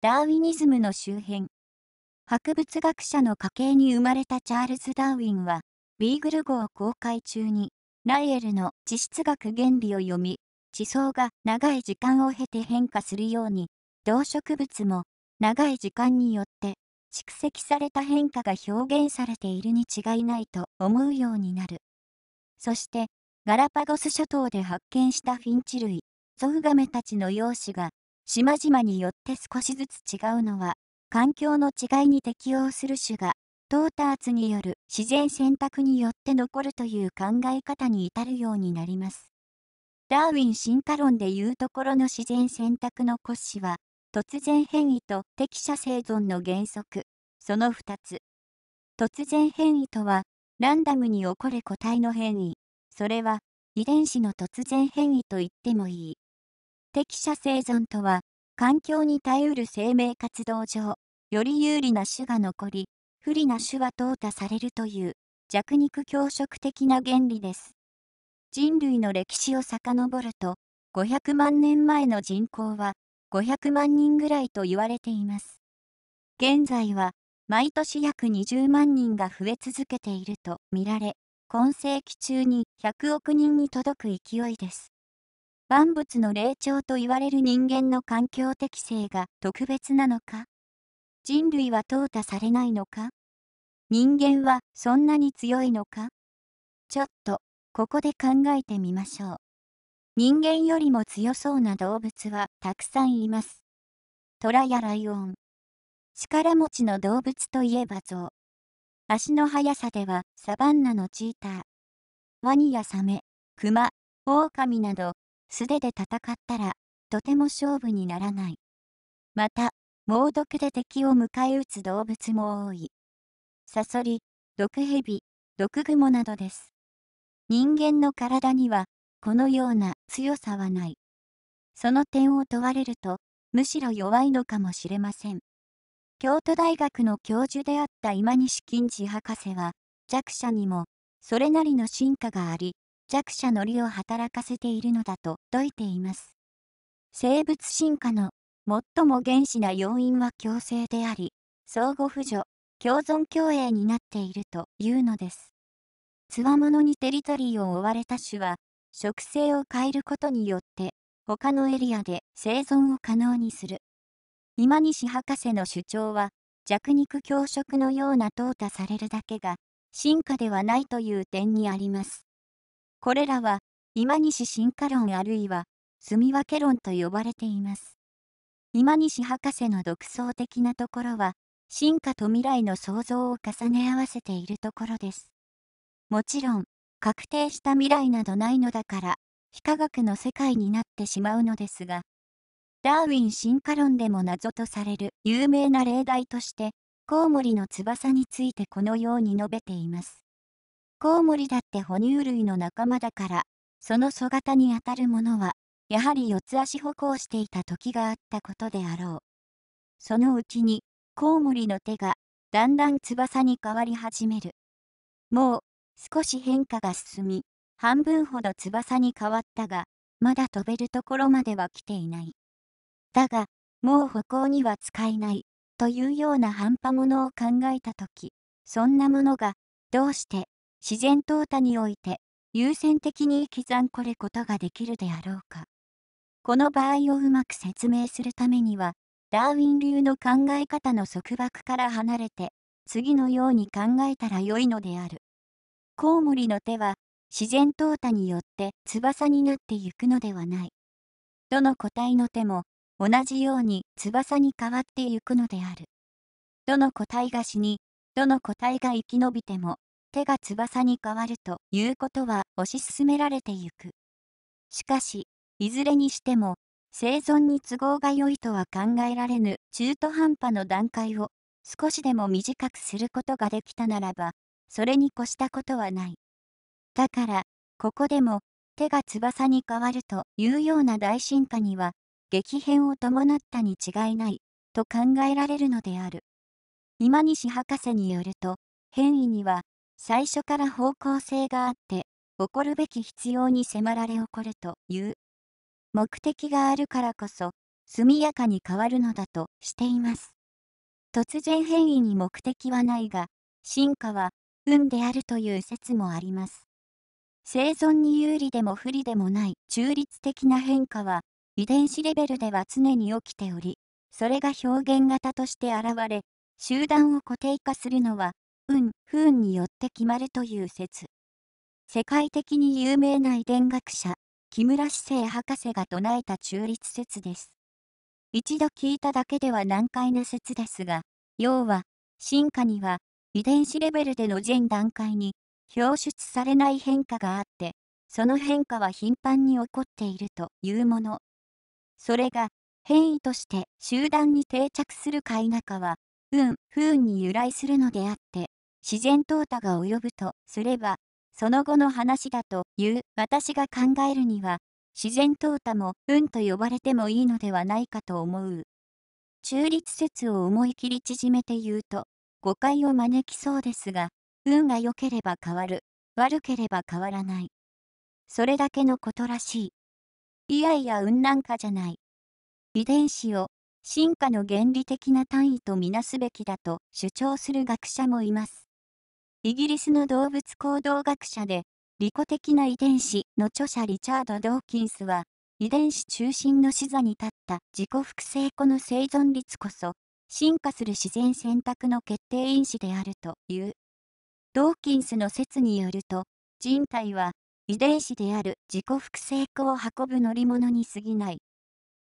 ダーウィニズムの周辺博物学者の家系に生まれたチャールズ・ダーウィンはビーグル号公開中にライエルの地質学原理を読み地層が長い時間を経て変化するように動植物も長い時間によって蓄積された変化が表現されているに違いないと思うようになるそしてガラパゴス諸島で発見したフィンチ類ゾウガメたちの容姿が島々によって少しずつ違うのは、環境の違いに適応する種が、トーターツによる自然選択によって残るという考え方に至るようになります。ダーウィン進化論でいうところの自然選択の骨子は、突然変異と適者生存の原則、その2つ。突然変異とは、ランダムに起こる個体の変異、それは遺伝子の突然変異と言ってもいい。適者生存とは、環境に耐えうる生命活動上、より有利な種が残り、不利な種は淘汰されるという弱肉強食的な原理です。人類の歴史を遡ると、500万年前の人口は500万人ぐらいと言われています。現在は毎年約20万人が増え続けていると見られ、今世紀中に100億人に届く勢いです。万物の霊長と言われる人間の環境適性が特別なのか人類は淘汰されないのか人間はそんなに強いのかちょっと、ここで考えてみましょう。人間よりも強そうな動物はたくさんいます。虎やライオン。力持ちの動物といえば象。足の速さではサバンナのチーター。ワニやサメ、クマ、オオカミなど素手で戦ったら、とても勝負にならない。また、猛毒で敵を迎え撃つ動物も多い。サソリ、毒蛇、毒蜘蛛などです。人間の体には、このような強さはない。その点を問われると、むしろ弱いのかもしれません。京都大学の教授であった今西金次博士は、弱者にも、それなりの進化があり、弱者のりを働かせているのだと説いています。生物進化の最も原始な要因は共生であり、相互扶助、共存共栄になっているというのです。つわものにテリトリーを追われた種は、植生を変えることによって、他のエリアで生存を可能にする。今西博士の主張は、弱肉強食のような淘汰されるだけが、進化ではないという点にあります。これらは、今西進化論あるいは、住み分け論と呼ばれています。今西博士の独創的なところは、進化と未来の創造を重ね合わせているところです。もちろん、確定した未来などないのだから、非科学の世界になってしまうのですが、ダーウィン進化論でも謎とされる有名な例題として、コウモリの翼についてこのように述べています。コウモリだって哺乳類の仲間だから、その素型にあたるものは、やはり四つ足歩行していた時があったことであろう。そのうちに、コウモリの手が、だんだん翼に変わり始める。もう、少し変化が進み、半分ほど翼に変わったが、まだ飛べるところまでは来ていない。だが、もう歩行には使えない、というような半端ものを考えたとき、そんなものが、どうして、自然淘汰において優先的に刻んこれことができるであろうか。この場合をうまく説明するためには、ダーウィン流の考え方の束縛から離れて、次のように考えたらよいのである。コウモリの手は、自然淘汰によって翼になってゆくのではない。どの個体の手も、同じように翼に変わってゆくのである。どの個体が死に、どの個体が生き延びても、手が翼に変わるということは推し進められてゆく。しかし、いずれにしても、生存に都合が良いとは考えられぬ中途半端の段階を少しでも短くすることができたならば、それに越したことはない。だから、ここでも、手が翼に変わるというような大進化には、激変を伴ったに違いない、と考えられるのである。今西博士によると、変異には最初から方向性があって、起こるべき必要に迫られ起こるという。目的があるからこそ、速やかに変わるのだとしています。突然変異に目的はないが、進化は運であるという説もあります。生存に有利でも不利でもない中立的な変化は、遺伝子レベルでは常に起きており、それが表現型として現れ、集団を固定化するのは運、不運によって決まるという説。世界的に有名な遺伝学者、木村市政博士が唱えた中立説です。一度聞いただけでは難解な説ですが、要は、進化には、遺伝子レベルでの全段階に、表出されない変化があって、その変化は頻繁に起こっているというもの。それが、変異として集団に定着するか否かは、運、不運に由来するのであって、自然淘汰が及ぶとすれば、その後の話だという私が考えるには、自然淘汰も運と呼ばれてもいいのではないかと思う。中立説を思い切り縮めて言うと、誤解を招きそうですが、運が良ければ変わる、悪ければ変わらない。それだけのことらしい。いやいや運なんかじゃない。遺伝子を進化の原理的な単位とみなすべきだと主張する学者もいます。イギリスの動物行動学者で、利己的な遺伝子の著者リチャード・ドーキンスは、遺伝子中心の視座に立った自己複製庫の生存率こそ、進化する自然選択の決定因子であるという。ドーキンスの説によると、人体は遺伝子である自己複製庫を運ぶ乗り物に過ぎない。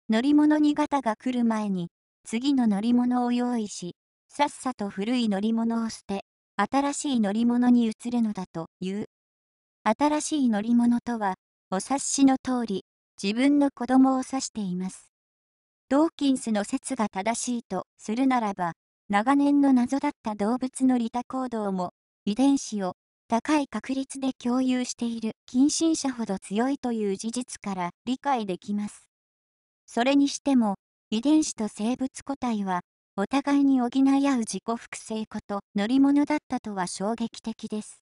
乗り物に型が来る前に、次の乗り物を用意し、さっさと古い乗り物を捨て、新しい乗り物に移るのだという。新しい乗り物とは、お察しの通り、自分の子供を指しています。ドーキンスの説が正しいとするならば、長年の謎だった動物の利他行動も、遺伝子を高い確率で共有している近親者ほど強いという事実から理解できます。それにしても、遺伝子と生物個体はお互いに補い合う自己複製こと乗り物だったとは衝撃的です。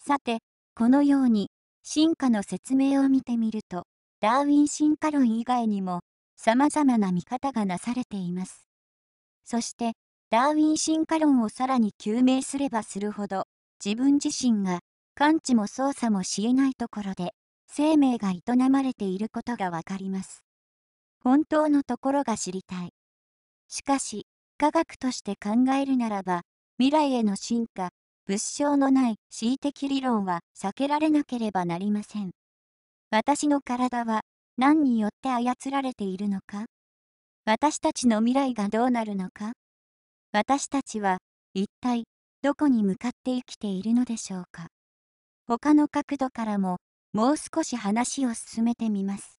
さて、このように進化の説明を見てみると、ダーウィン進化論以外にも様々な見方がなされています。そして、ダーウィン進化論をさらに究明すればするほど、自分自身が感知も操作もしえないところで、生命が営まれていることがわかります。本当のところが知りたい。しかし、科学として考えるならば、未来への進化、物証のない恣意的理論は避けられなければなりません。私の体は何によって操られているのか私たちの未来がどうなるのか私たちは一体どこに向かって生きているのでしょうか他の角度からももう少し話を進めてみます。